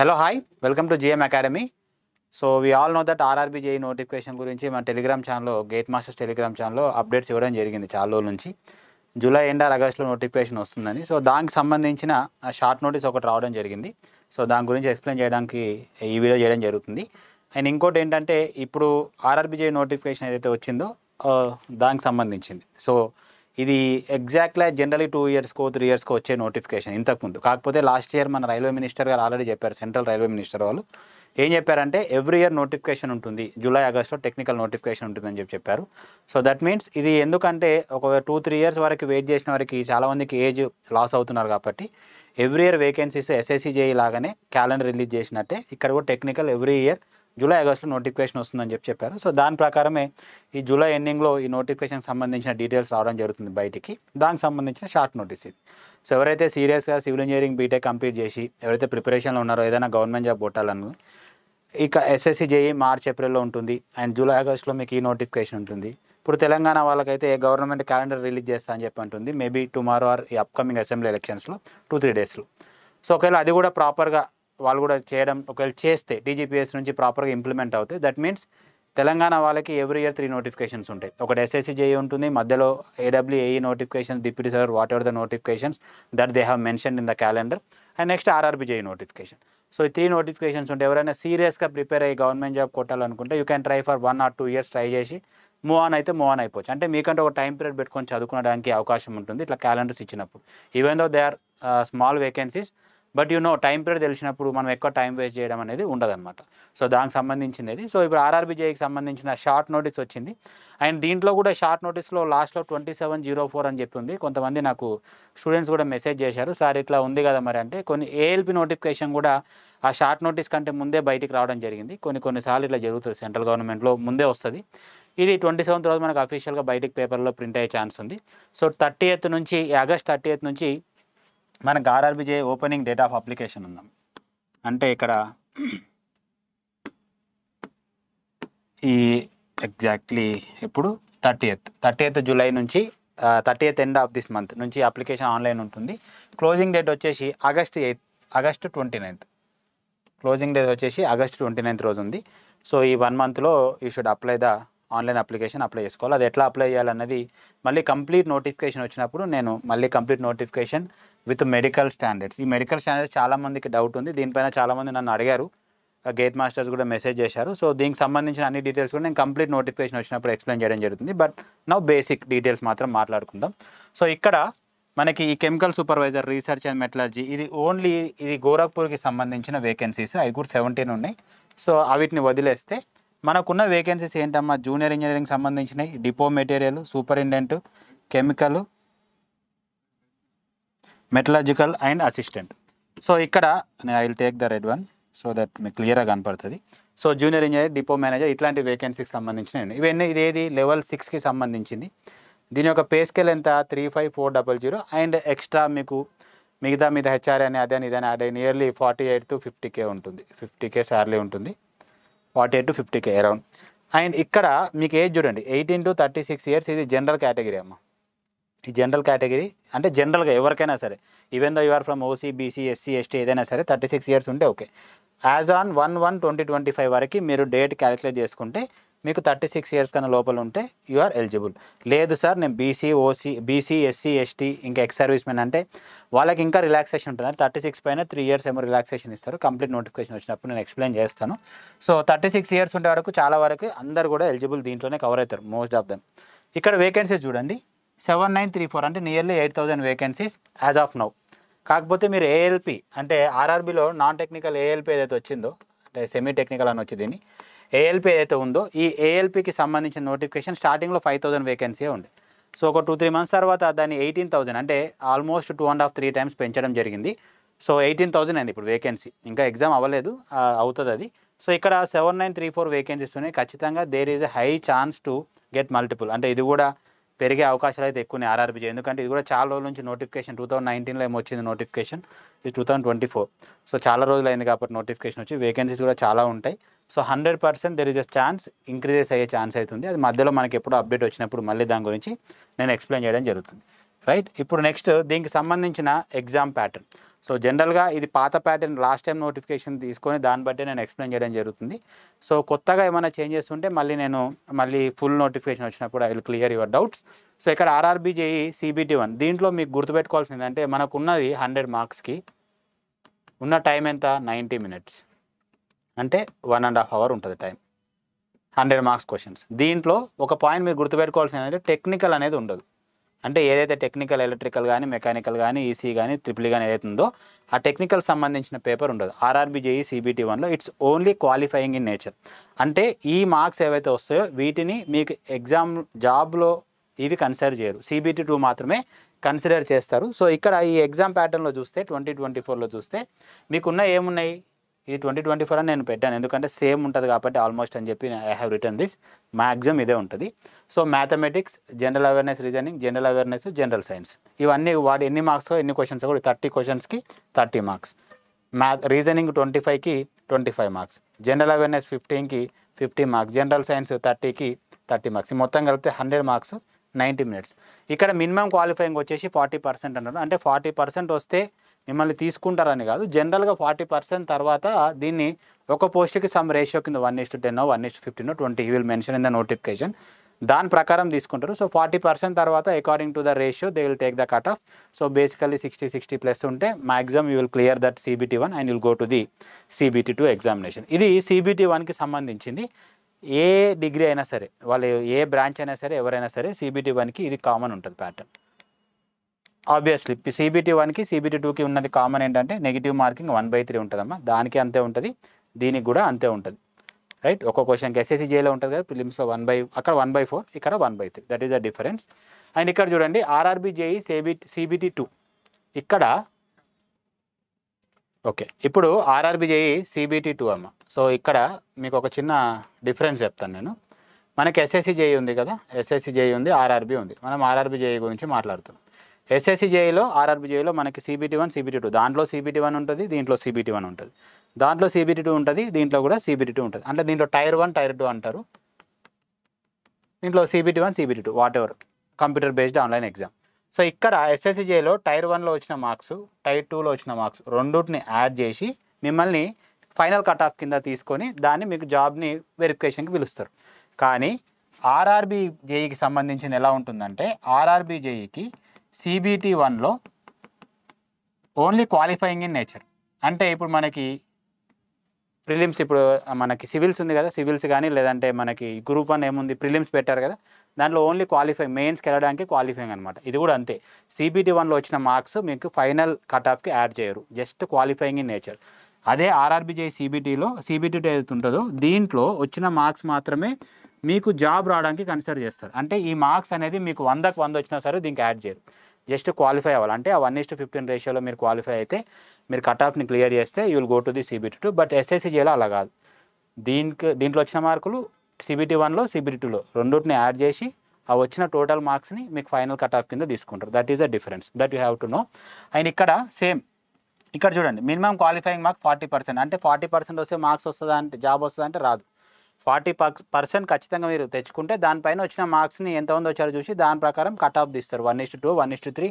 hello hi welcome to GM academy so we all know that RRB JE notification గురించి మన Telegram ఛానల్లో Gate Masters Telegram ఛానల్లో updates ఇవ్వడం జరిగింది చాలా రోజుల నుంచి జూలై ఎండ్ ఆర్ ఆగస్ట్లో నోటిఫికేషన్ వస్తుందని సో దానికి సంబంధించిన షార్ట్ నోటీస్ ఒకటి రావడం జరిగింది సో దాని గురించి ఎక్స్ప్లెయిన్ చేయడానికి ఈ వీడియో చేయడం జరుగుతుంది అండ్ ఇంకోటి ఏంటంటే ఇప్పుడు ఆర్ఆర్బీజే నోటిఫికేషన్ ఏదైతే వచ్చిందో దానికి సంబంధించింది సో ఇది ఎగ్జాక్ట్లీ జనరలీ టూ ఇయర్స్కో త్రీ ఇయర్స్కో వచ్చే నోటిఫికేషన్ ఇంతకుముందు కాకపోతే లాస్ట్ ఇయర్ మన రైల్వే మినిస్టర్ గారు ఆల్రెడీ చెప్పారు సెంట్రల్ రైల్వే మినిస్టర్ వాళ్ళు ఏం చెప్పారంటే ఎవ్రీ ఇయర్ నోటిఫికేషన్ ఉంటుంది జూలై ఆగస్ట్లో టెక్నికల్ నోటిఫికేషన్ ఉంటుందని చెప్పి చెప్పారు సో దట్ మీన్స్ ఇది ఎందుకంటే ఒక టూ త్రీ ఇయర్స్ వరకు వెయిట్ చేసిన వారికి చాలామందికి ఏజ్ లాస్ అవుతున్నారు కాబట్టి ఎవ్రీ ఇయర్ వేకెన్సీస్ ఎస్ఎస్సీ లాగానే క్యాలెండర్ రిలీజ్ చేసినట్టే ఇక్కడ కూడా టెక్నికల్ ఎవ్రీ ఇయర్ జూలై ఆగస్టులో నోటిఫికేషన్ వస్తుందని చెప్పి చెప్పారు సో దాని ప్రకారమే ఈ జూలై ఎండింగ్లో ఈ నోటిఫికేషన్ సంబంధించిన డీటెయిల్స్ రావడం జరుగుతుంది బయటికి దానికి సంబంధించిన షార్ట్ నోటీస్ ఇది సో ఎవరైతే సీరియస్గా సివిల్ ఇంజనీరింగ్ బీటెక్ కంప్లీట్ చేసి ఎవరైతే ప్రిపరేషన్లో ఉన్నారో ఏదైనా గవర్నమెంట్ జాబ్ కొట్టాలను ఇక ఎస్ఎస్సీ జేఈ మార్చ్ ఏప్రిల్లో ఉంటుంది అండ్ జూలై ఆగస్టులో మీకు ఈ నోటిఫికేషన్ ఉంటుంది ఇప్పుడు తెలంగాణ వాళ్ళకైతే గవర్నమెంట్ క్యాలెండర్ రిలీజ్ చేస్తా అని చెప్పి ఉంటుంది మేబీ టుమారో ఆర్ ఈ అప్కమింగ్ అసెంబ్లీ ఎలక్షన్స్లో టూ త్రీ డేస్లో సో ఒకవేళ అది కూడా ప్రాపర్గా వాళ్ళు కూడా చేయడం ఒకవేళ చేస్తే డీజీపీఎస్ నుంచి ప్రాపర్గా ఇంప్లిమెంట్ అవుతాయి దట్ మీన్స్ తెలంగాణ వాళ్ళకి ఎవ్రీ ఇయర్ త్రీ నోటిఫికేషన్స్ ఉంటాయి ఒకటి ఎస్ఎస్సి జేఈ e ఉంటుంది మధ్యలో AWAE notifications deputy sir whatever the notifications that they have mention in the calendar and next RRB JE notification so ఈ three notifications ఉంటాయి ఎవరైనా సీరియస్గా prepare అయ్యి government job కొట్టాలనుకుంటే you can try for one or two years try చేసి move on అయితే move on అయిపోవచ్చు అంటే మీకంటే ఒక టైం పీరియడ్ పెట్టుకొని చదువుకోవడానికి అవకాశం ఉంటుంది ఇట్లా క్యాలెండర్స్ ఇచ్చినప్పుడు even though they are small vacancies but you know time period తెలిసినప్పుడు మనం ఎక్కువ టైం వేస్ట్ చేయడం అనేది ఉండదన్నమాట సో దానికి సంబంధించినది సో ఇప్పుడు ఆర్ఆర్బీజేకి సంబంధించిన షార్ట్ నోటీస్ వచ్చింది అండ్ దీంట్లో కూడా షార్ట్ నోటీస్లో లాస్ట్లో ట్వంటీ సెవెన్ జీరో ఫోర్ అని చెప్పి ఉంది కొంతమంది నాకు స్టూడెంట్స్ కూడా మెసేజ్ చేశారు సార్ ఇట్లా ఉంది కదా మరి అంటే కొన్ని ఏఎల్పి నోటిఫికేషన్ కూడా ఆ షార్ట్ నోటీస్ కంటే ముందే బయటికి రావడం జరిగింది కొన్ని కొన్నిసార్లు ఇట్లా జరుగుతుంది సెంట్రల్ గవర్నమెంట్లో ముందే వస్తుంది ఇది ట్వంటీ సెవెంత్ రోజు మనకు అఫీషియల్గా బయటికి పేపర్లో ప్రింట్ అయ్యే ఛాన్స్ ఉంది సో థర్టీ ఎయిత్ నుంచి ఆగస్ట్ థర్టీ ఎయిత్ నుంచి మనకు RRB JE opening date of application ఉందాం అంటే ఇక్కడ ఈ ఎగ్జాక్ట్లీ ఇప్పుడు thirty eighth thirty eighth July నుంచి thirty eighth end of this month నుంచి అప్లికేషన్ ఆన్లైన్ ఉంటుంది క్లోజింగ్ డేట్ వచ్చేసి August eighth August twenty ninth closing date వచ్చేసి ఆగస్ట్ ట్వంటీ నైన్త్ రోజు ఉంది సో ఈ వన్ మంత్లో you should apply the online application apply చేసుకోవాలి అది ఎట్లా అప్లై చేయాలన్నది మళ్ళీ కంప్లీట్ నోటిఫికేషన్ వచ్చినప్పుడు నేను మళ్ళీ complete notification with medical standards ఈ మెడికల్ స్టాండర్డ్స్ చాలామందికి డౌట్ ఉంది దీనిపైన చాలామంది నన్ను అడిగారు గేట్ మాస్టర్స్ కూడా మెసేజ్ చేశారు సో దీనికి సంబంధించిన అన్ని డీటెయిల్స్ కూడా నేను కంప్లీట్ నోటిఫికేషన్ వచ్చినప్పుడు ఎక్స్ప్లెయిన్ చేయడం జరుగుతుంది బట్ నా బేసిక్ డీటెయిల్స్ మాత్రం మాట్లాడుకుందాం సో ఇక్కడ మనకి ఈ chemical supervisor research and metallurgy ఇది ఓన్లీ ఇది గోరఖ్పూర్కి సంబంధించిన వేకెన్సీస్ అవి కూడా సెవెంటీన్ ఉన్నాయి సో అవిటిని వదిలేస్తే మనకున్న వేకెన్సీస్ ఏంటమ్మా జూనియర్ ఇంజనీరింగ్ సంబంధించినవి depot material superintendent chemical metallurgical and assistant so ఇక్కడ నేను I will take the red one so that మీకు క్లియర్గా కనపడుతుంది సో జూనియర్ ఇంజనీర్ డిపో మేనేజర్ ఇట్లాంటి వేకెన్సీకి సంబంధించిన ఇవన్నీ ఇదేది లెవెల్ సిక్స్కి సంబంధించింది దీని యొక్క పే స్కేల్ ఎంత three five four double zero and extra మీకు మిగతా మీద హెచ్ఆర్ అని అదే అని ఇదని అదే nearly forty eight to fifty K ఉంటుంది ఫిఫ్టీ కే శాలరీ ఉంటుంది forty eight to fifty K around and ఇక్కడ మీకు ఏజ్ చూడండి eighteen to thirty six years ఇది జనరల్ కేటగిరీ అమ్మ ఈ జనరల్ కేటగిరీ అంటే జనరల్గా ఎవరికైనా సరే even though you're from OC BC SC ST ఏదైనా సరే థర్టీ సిక్స్ ఇయర్స్ ఉంటే okay as on one one twenty twenty five వరకు మీరు డేట్ క్యాలిక్యులేట్ చేసుకుంటే మీకు థర్టీ సిక్స్ ఇయర్స్ కన్నా లోపల ఉంటే యు ఆర్ ఎలిజిబుల్ లేదు సార్ నేను BC OC BC SC ST ఇంకా ఎక్స్ సర్వీస్ మెన్ అంటే వాళ్ళకి ఇంకా రిలాక్సేషన్ ఉంటుంది థర్టీ సిక్స్ పైన త్రీ ఇయర్స్ ఏమో రిలాక్సేషన్ ఇస్తారు కంప్లీట్ నోటిఫికేషన్ వచ్చినప్పుడు నేను ఎక్స్ప్లెయిన్ చేస్తాను సో థర్టీ సిక్స్ ఇయర్స్ ఉండే వరకు చాలా వరకు అందరు కూడా ఎలిజిబుల్ దీంట్లోనే కవర్ అవుతారు మోస్ట్ ఆఫ్ దెమ్ ఇక్కడ వేకెన్సీస్ చూడండి సెవెన్ నైన్ త్రీ ఫోర్ అంటే nearly eight thousand vacancies as of now కాకపోతే మీరు ఏఎల్పి అంటే ఆర్ఆర్బిలో నాన్ టెక్నికల్ ఏఎల్పి ఏదైతే వచ్చిందో అంటే సెమీ టెక్నికల్ అని వచ్చి దీన్ని ఏఎల్పి ఏదైతే ఉందో ఈ ఏఎల్పికి సంబంధించిన నోటిఫికేషన్ స్టార్టింగ్లో ఫైవ్ థౌజండ్ వేకెన్సీ ఉండే సో ఒక టూ త్రీ మంత్స్ తర్వాత దాన్ని ఎయిటీన్ థౌజండ్ అంటే almost two and half three times పెంచడం జరిగింది సో ఎయిటీన్ థౌజండ్ అయింది ఇప్పుడు వేకెన్సీ ఇంకా ఎగ్జామ్ అవ్వలేదు అవుతుంది అది సో ఇక్కడ seven nine three four vacancies ఉన్నాయి ఖచ్చితంగా there is a high chance to get multiple అంటే ఇది కూడా పెరిగే అవకాశాలు అయితే ఎక్కువనే ఆర్ఆర్బీ ఎందుకంటే ఇది కూడా చాలా రోజుల నుంచి నోటిఫికేషన్ టూ థౌసండ్ నైన్టీన్లో ఏమో వచ్చింది నోటిఫికేషన్ ఇది two thousand twenty four so చాలా రోజులు అయింది కాబట్టి నోటిఫికేషన్ వచ్చి వేకెన్సీస్ కూడా చాలా ఉంటాయి so hundred percent there is a chance increases అయ్యే ఛాన్స్ అవుతుంది అది మధ్యలో మనకి ఎప్పుడు అప్డేట్ వచ్చినప్పుడు మళ్ళీ దాని గురించి నేను ఎక్స్ప్లెయిన్ చేయడం జరుగుతుంది రైట్ ఇప్పుడు నెక్స్ట్ దీనికి సంబంధించిన ఎగ్జామ్ ప్యాటర్న్ సో జనరల్గా ఇది పాత ప్యాటర్న్ లాస్ట్ టైం నోటిఫికేషన్ తీసుకొని దాన్ని బట్టి నేను ఎక్స్ప్లెయిన్ చేయడం జరుగుతుంది సో కొత్తగా ఏమైనా చేంజెస్ ఉంటే మళ్ళీ నేను మళ్ళీ ఫుల్ నోటిఫికేషన్ వచ్చినప్పుడు I will clear your doubts so ఇక్కడ ఆర్ఆర్బీ జేఈ సిబిటి వన్ దీంట్లో మీకు గుర్తుపెట్టుకోవాల్సింది అంటే మనకున్నది హండ్రెడ్ మార్క్స్కి ఉన్న టైం ఎంత నైంటీ మినిట్స్ అంటే వన్ అండ్ హాఫ్ అవర్ ఉంటుంది టైం హండ్రెడ్ మార్క్స్ క్వశ్చన్స్ దీంట్లో ఒక పాయింట్ మీరు గుర్తుపెట్టుకోవాల్సింది అంటే టెక్నికల్ అనేది ఉండదు అంటే ఏదైతే టెక్నికల్ ఎలక్ట్రికల్ కానీ మెకానికల్ కానీ ఈసీ కానీ ట్రిపుల్ కానీ ఏదైతే ఉందో ఆ టెక్నికల్ సంబంధించిన పేపర్ ఉండదు ఆర్ఆర్బీజేఈ సిబిటీ వన్లో it's only qualifying in nature అంటే ఈ మార్క్స్ ఏవైతే వస్తాయో వీటిని మీకు ఎగ్జామ్ జాబ్లో ఇవి కన్సిడర్ చేయరు సిబిటీ టూ మాత్రమే కన్సిడర్ చేస్తారు సో ఇక్కడ ఈ ఎగ్జామ్ ప్యాటర్న్లో చూస్తే ట్వంటీ ట్వంటీ ఫోర్లో చూస్తే మీకున్న ఏమున్నాయి ఈ ట్వంటీ ట్వంటీ ఫోర్ అని నేను పెట్టాను ఎందుకంటే సేమ్ ఉంటుంది కాబట్టి ఆల్మోస్ట్ అని చెప్పి I have written this maximum ఇదే ఉంటుంది so mathematics general awareness reasoning general awareness general science ఇవన్నీ వాడు ఎన్ని మార్క్స్ ఎన్ని క్వశ్చన్స్ కూడా థర్టీ క్వశ్చన్స్కి thirty marks math reasoning twenty ఫైవ్కి twenty five marks general awareness ఫిఫ్టీన్కి ఫిఫ్టీ మార్క్స్ జనరల్ సైన్స్ థర్టీకి థర్టీ మార్క్స్ మొత్తం కలిపితే హండ్రెడ్ మార్క్స్ నైంటీ మినిట్స్ ఇక్కడ మినిమం క్వాలిఫైయింగ్ వచ్చేసి ఫార్టీ పర్సెంట్ అన్నారు అంటే ఫార్టీ పర్సెంట్ వస్తే మిమ్మల్ని తీసుకుంటారని కాదు జనరల్గా ఫార్టీ పర్సెంట్ తర్వాత దీన్ని ఒక పోస్ట్కి సమ్ రేషియో కింద one is to ten one is fifteen twenty will mention in the notification దాని ప్రకారం తీసుకుంటారు సో ఫార్టీ పర్సెంట్ తర్వాత according to the ratio they will take the cut off so basically sixty sixty plus ఉంటే maximum you will clear that CBT one and will go to the CBT two examination ఇది CBT వన్కి సంబంధించింది ఏ degree అయినా సరే వాళ్ళు ఏ branch అయినా సరే ఎవరైనా సరే సిబిటీ వన్కి ఇది కామన్ ఉంటుంది ప్యాటర్న్ ఆబ్వియస్లీ సిబిటీ వన్కి సిబిటీ టూకి ఉన్నది కామన్ ఏంటంటే negative marking one by three ఉంటుందమ్మా దానికి అంతే ఉంటుంది దీనికి కూడా అంతే ఉంటుంది రైట్ ఒక క్వశ్చన్కి ఎస్ఎస్సీ జేలో ఉంటుంది కదా ఫిలిమ్స్లో వన్ బై అక్కడ వన్ బై ఫోర్ ఇక్కడ one by three that is the difference and ఇక్కడ చూడండి RRB JE CBT CBT two ఇక్కడ ఓకే ఇప్పుడు ఆర్ఆర్బి జేఈ సిబిటీ టూ అమ్మ సో ఇక్కడ మీకు ఒక చిన్న డిఫరెన్స్ చెప్తాను నేను మనకి ఎస్ఎస్సీ జేఈ ఉంది కదా ఎస్ఎస్సీ జేఈ ఉంది ఆర్ఆర్బి ఉంది మనం ఆర్ఆర్బి జేఈ గురించి మాట్లాడుతాం ఎస్ఎస్సి జేఈలో ఆర్ఆర్బి జేఈలో మనకి సిబిటి వన్ సిబిటి టూ దాంట్లో సిబిటి వన్ ఉంటుంది దీంట్లో సిబిటి వన్ ఉంటుంది దాంట్లో సిబిటి టూ ఉంటుంది దీంట్లో కూడా సిబిటి టూ ఉంటుంది అంటే దీంట్లో టైర్ వన్ టైర్ టూ అంటారు దీంట్లో CBT one CBT two whatever computer based online exam so ఇక్కడ ఎస్ఎస్సిజేలో e టైర్ వన్లో వచ్చిన మార్క్స్ టైర్ టూలో వచ్చిన మార్క్స్ రెండుని యాడ్ చేసి మిమ్మల్ని ఫైనల్ కట్ ఆఫ్ కింద తీసుకొని దాన్ని మీకు జాబ్ని వెరిఫికేషన్కి పిలుస్తారు కానీ ఆర్ఆర్బి జేఈకి e సంబంధించిన ఎలా ఉంటుందంటే ఆర్ఆర్బి జేఈకి సిబిటి వన్లో ఓన్లీ క్వాలిఫైయింగ్ ఇన్ నేచర్ అంటే ఇప్పుడు మనకి ప్రిలిమ్స్ ఇప్పుడు మనకి సివిల్స్ ఉంది కదా సివిల్స్ కానీ లేదంటే మనకి గ్రూప్ వన్ ఏముంది ప్రిలిమ్స్ పెట్టారు కదా దాంట్లో ఓన్లీ క్వాలిఫై మెయిన్స్కి వెళ్ళడానికి క్వాలిఫైయింగ్ అనమాట ఇది కూడా అంతే సిబిటి వన్లో వచ్చిన మార్క్స్ మీకు ఫైనల్ కట్ ఆఫ్కి యాడ్ చేయరు జస్ట్ క్వాలిఫైయింగ్ ఇన్ నేచర్ అదే ఆర్ఆర్బీజే సిబిటీలో సిబిటీ ఏదైతే ఉంటుందో దీంట్లో వచ్చిన మార్క్స్ మాత్రమే మీకు జాబ్ రావడానికి కన్సిడర్ చేస్తారు అంటే ఈ మార్క్స్ అనేది మీకు వందకు వంద వచ్చినా సరే దీనికి యాడ్ చేయరు జస్ట్ క్వాలిఫై అవ్వాలి అంటే ఆ వన్ ఇస్ టు ఫిఫ్టీన్ రేషియోలో మీరు క్వాలిఫై అయితే మీరు కట్ ఆఫ్ని క్లియర్ చేస్తే you will go to the CBT two but SSC చేయాలో అలా కాదు దీనికి దీంట్లో వచ్చిన మార్కులు సిబిటీ వన్లో సిబిటీ టూలో రెండుని యాడ్ చేసి ఆ వచ్చిన టోటల్ మార్క్స్ని మీకు ఫైనల్ కట్ ఆఫ్ కింద తీసుకుంటారు that is a difference that you have to know and ఇక్కడ సేమ్ ఇక్కడ చూడండి minimum qualifying mark forty percent అంటే ఫార్టీ పర్సెంట్ వస్తే మార్క్స్ వస్తుందా అంటే జాబ్ వస్తుందంటే అంటే రాదు ఫార్టీ పర్సెంట్ ఖచ్చితంగా మీరు తెచ్చుకుంటే దానిపైన వచ్చిన మార్క్స్ని ఎంత ఉందో వచ్చారో చూసి దాని ప్రకారం కట్ ఆఫ్ తీస్తారు one is two one two three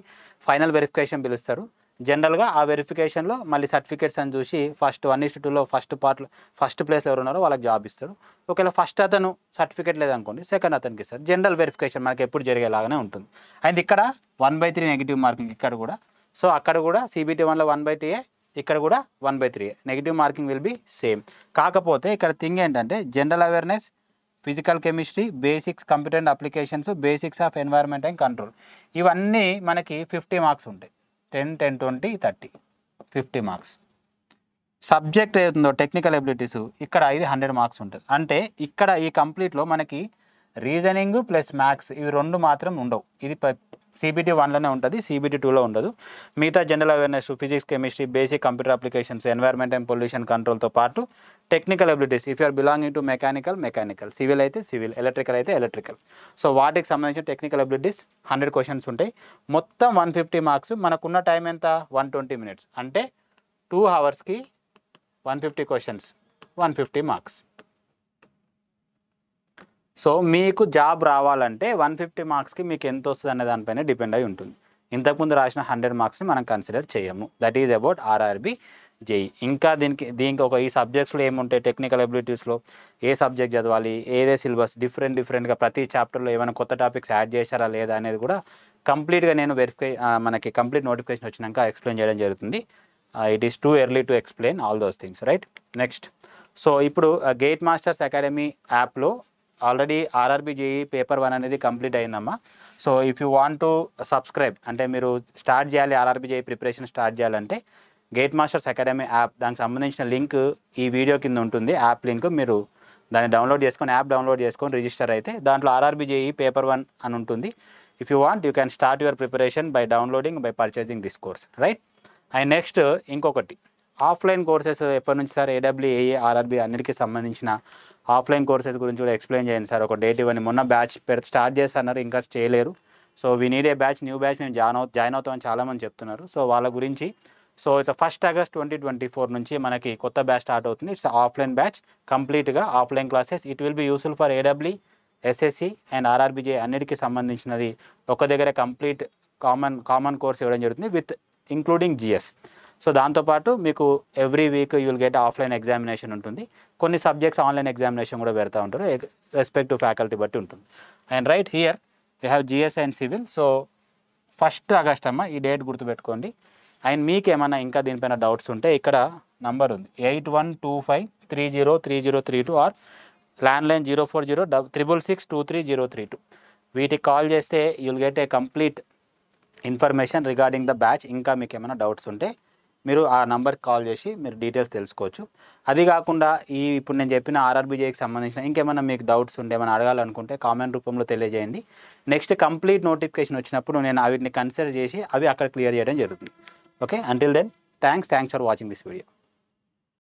final verification పిలుస్తారు జనరల్గా ఆ వెరిఫికేషన్లో మళ్ళీ సర్టిఫికేట్స్ అని చూసి ఫస్ట్ వన్ ఇస్ టూలో ఫస్ట్ పార్ట్లో ఫస్ట్ ప్లేస్లో ఎవరు ఉన్నారో వాళ్ళకి జాబ్ ఇస్తారు ఒకవేళ ఫస్ట్ అతను సర్టిఫికేట్ లేదనుకోండి సెకండ్ అతనికి ఇస్తారు జనరల్ వెరిఫికేషన్ మనకి ఎప్పుడు జరిగేలాగానే ఉంటుంది అండ్ ఇక్కడ one by three negative marking ఇక్కడ కూడా సో అక్కడ కూడా సిబిటీ వన్లో వన్ బై ఏ ఇక్కడ కూడా one by three negative marking will be same కాకపోతే ఇక్కడ థింగ్ ఏంటంటే general awareness physical chemistry basics computer and applications basics of environment and control ఇవన్నీ మనకి ఫిఫ్టీ మార్క్స్ ఉంటాయి ten ten twenty thirty fifty marks subject ఏదో technical abilities ఇక్కడ ఇది hundred marks ఉంటుంది అంటే ఇక్కడ ఈ కంప్లీట్లో మనకి రీజనింగ్ ప్లస్ మ్యాథ్స్ ఇవి రెండు మాత్రం ఉండవు ఇది సిబిటీ వన్లోనే ఉంటుంది సిబిటీ టూలో ఉండదు మిగతా general awareness physics chemistry basic computer applications environment and pollution కంట్రోల్తో పాటు technical abilities if you're belonging to mechanical mechanical civil అయితే సివిల్ ఎలక్ట్రికల్ అయితే ఎలక్ట్రికల్ సో వాటికి సంబంధించిన టెక్నికల్ అబిలిటీస్ హండ్రెడ్ క్వశ్చన్స్ ఉంటాయి మొత్తం వన్ ఫిఫ్టీ మార్క్స్ మనకున్న టైం ఎంత వన్ ట్వంటీ మినిట్స్ అంటే టూ అవర్స్కి one fifty questions one fifty marks so మీకు జాబ్ రావాలంటే వన్ ఫిఫ్టీ మార్క్స్కి మీకు ఎంత వస్తుంది అనే దానిపైన డిపెండ్ అయి ఉంటుంది ఇంతకుముందు రాసిన హండ్రెడ్ మార్క్స్ని మనం కన్సిడర్ చేయము that is about RRB JE ఇంకా దీనికి దీనికి ఒక ఈ సబ్జెక్ట్స్లో ఏముంటాయి టెక్నికల్ అబిలిటీస్లో ఏ సబ్జెక్ట్ చదవాలి ఏదే సిలబస్ డిఫరెంట్ డిఫరెంట్గా ప్రతి చాప్టర్లో ఏమైనా కొత్త టాపిక్స్ యాడ్ చేశారా లేదా అనేది కూడా కంప్లీట్గా నేను వెరిఫికే మనకి కంప్లీట్ నోటిఫికేషన్ వచ్చినాక ఎక్స్ప్లెయిన్ చేయడం జరుగుతుంది it is too early to explain all those things right next so ఇప్పుడు గేట్ మాస్టర్స్ అకాడమీ యాప్లో already RRB JE paper one అనేది కంప్లీట్ అయిందమ్మా so if you want to subscribe అంటే మీరు స్టార్ట్ చేయాలి ఆర్ఆర్బి జేఈ ప్రిపరేషన్ స్టార్ట్ చేయాలంటే GATE masters academy app దానికి సంబంధించిన లింక్ ఈ వీడియో కింద ఉంటుంది యాప్ లింక్ మీరు దాన్ని డౌన్లోడ్ చేసుకొని యాప్ డౌన్లోడ్ చేసుకొని రిజిస్టర్ అయితే దాంట్లో ఆర్ఆర్బి జేఈ పేపర్ వన్ అని ఉంటుంది if you want you can start your preparation by downloading by purchasing this course right and next ఇంకొకటి ఆఫ్లైన్ కోర్సెస్ ఎప్పటి నుంచి సార్ ఏడబ్ల్యూఏఏ ఆర్ఆర్బి అన్నిటికీ సంబంధించిన ఆఫ్లైన్ కోర్సెస్ గురించి కూడా ఎక్స్ప్లెయిన్ చేయండి సార్ ఒక డేట్ ఇవ్వండి మొన్న బ్యాచ్ పెద్ద స్టార్ట్ చేస్తున్నారు ఇంకా చేయలేరు so we need a batch new batch మేము జాయిన్ అవు జాయిన్ అవుతామని చాలామంది చెప్తున్నారు సో వాళ్ళ గురించి so it's first August twenty twenty four నుంచి మనకి కొత్త బ్యాచ్ స్టార్ట్ అవుతుంది ఇట్స్ ఆఫ్లైన్ బ్యాచ్ కంప్లీట్గా offline classes it will be useful for AW SSC and RRB JE అన్నిటికీ సంబంధించినది ఒక దగ్గర కంప్లీట్ కామన్ కామన్ కోర్స్ ఇవ్వడం జరుగుతుంది విత్ ఇంక్లూడింగ్ జిఎస్ సో దాంతోపాటు మీకు every week you will get offline examination ఉంటుంది కొన్ని సబ్జెక్ట్స్ ఆన్లైన్ ఎగ్జామినేషన్ కూడా పెడతా ఉంటారు రెస్పెక్ట్ టు ఫ్యాకల్టీ బట్టి ఉంటుంది and right here you have GS and civil so first August అమ్మ ఈ డేట్ గుర్తుపెట్టుకోండి అండ్ మీకు ఏమైనా ఇంకా దీనిపైన డౌట్స్ ఉంటే ఇక్కడ నంబర్ ఉంది eight one two five three zero three zero three two or landline zero four zero double triple six two three zero three two వీటికి కాల్ చేస్తే you'll get a complete information regarding the batch ఇంకా మీకు ఏమైనా doubts ఉంటే మీరు ఆ నంబర్కి call చేసి మీరు డీటెయిల్స్ తెలుసుకోవచ్చు అది కాకుండా ఈ ఇప్పుడు నేను చెప్పిన ఆర్ఆర్బీజేకి సంబంధించిన ఇంకేమైనా మీకు డౌట్స్ ఉంటే ఏమైనా అడగాలనుకుంటే కామెంట్ రూపంలో తెలియజేయండి నెక్స్ట్ కంప్లీట్ నోటిఫికేషన్ వచ్చినప్పుడు నేను వీటిని కన్సిడర్ చేసి అవి అక్కడ క్లియర్ చేయడం జరుగుతుంది okay until then thanks thanks for watching this video